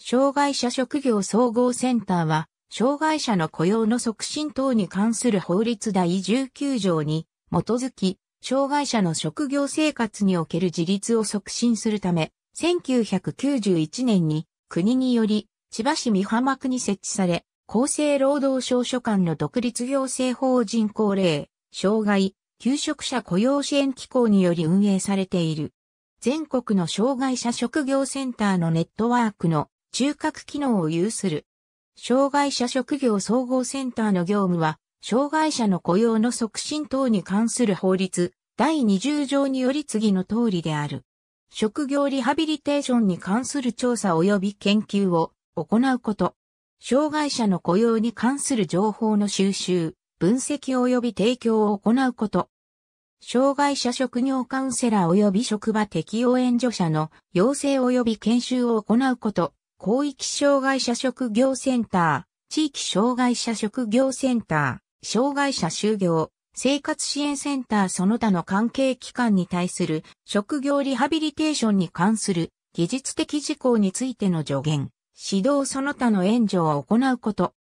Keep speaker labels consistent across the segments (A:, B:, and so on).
A: 障害者職業総合センターは、障害者の雇用の促進等に関する法律第19条に基づき、障害者の職業生活における自立を促進するため、1991年に国により千葉市美浜区に設置され、厚生労働省所管の独立行政法人高齢、障害、求職者雇用支援機構により運営されている。全国の障害者職業センターのネットワークの中核機能を有する。障害者職業総合センターの業務は、障害者の雇用の促進等に関する法律、第20条により次の通りである。職業リハビリテーションに関する調査及び研究を行うこと。障害者の雇用に関する情報の収集、分析及び提供を行うこと。障害者職業カウンセラー及び職場適応援助者の要請及び研修を行うこと。広域障害者職業センター、地域障害者職業センター、障害者就業、生活支援センターその他の関係機関に対する職業リハビリテーションに関する技術的事項についての助言、指導その他の援助を行うこと。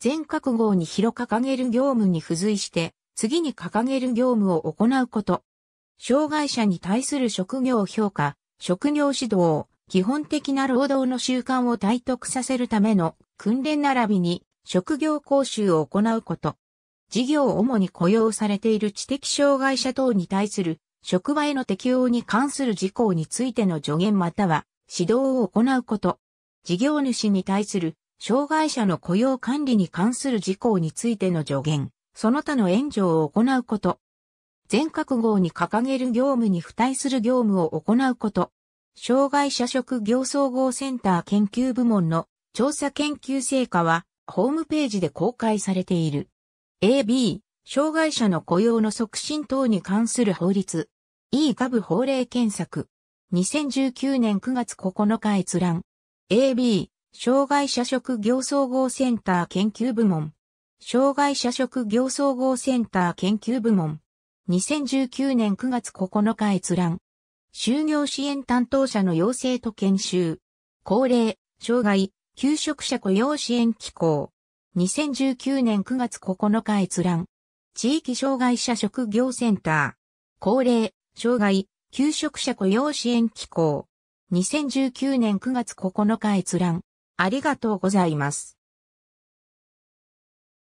A: 全覚悟に広掲げる業務に付随して、次に掲げる業務を行うこと。障害者に対する職業評価、職業指導、基本的な労働の習慣を体得させるための訓練並びに職業講習を行うこと。事業を主に雇用されている知的障害者等に対する職場への適用に関する事項についての助言または指導を行うこと。事業主に対する障害者の雇用管理に関する事項についての助言、その他の援助を行うこと。全覚号に掲げる業務に付帯する業務を行うこと。障害者職業総合センター研究部門の調査研究成果はホームページで公開されている。AB、障害者の雇用の促進等に関する法律。E 株法令検索。2019年9月9日閲覧。AB、障害者職業総合センター研究部門。障害者職業総合センター研究部門。2019年9月9日閲覧。就業支援担当者の養成と研修、高齢、障害、求職者雇用支援機構。2019年9月9日閲覧。地域障害者職業センター。高齢、障害、求職者雇用支援機構。2019年9月9日閲覧。ありがとうございます。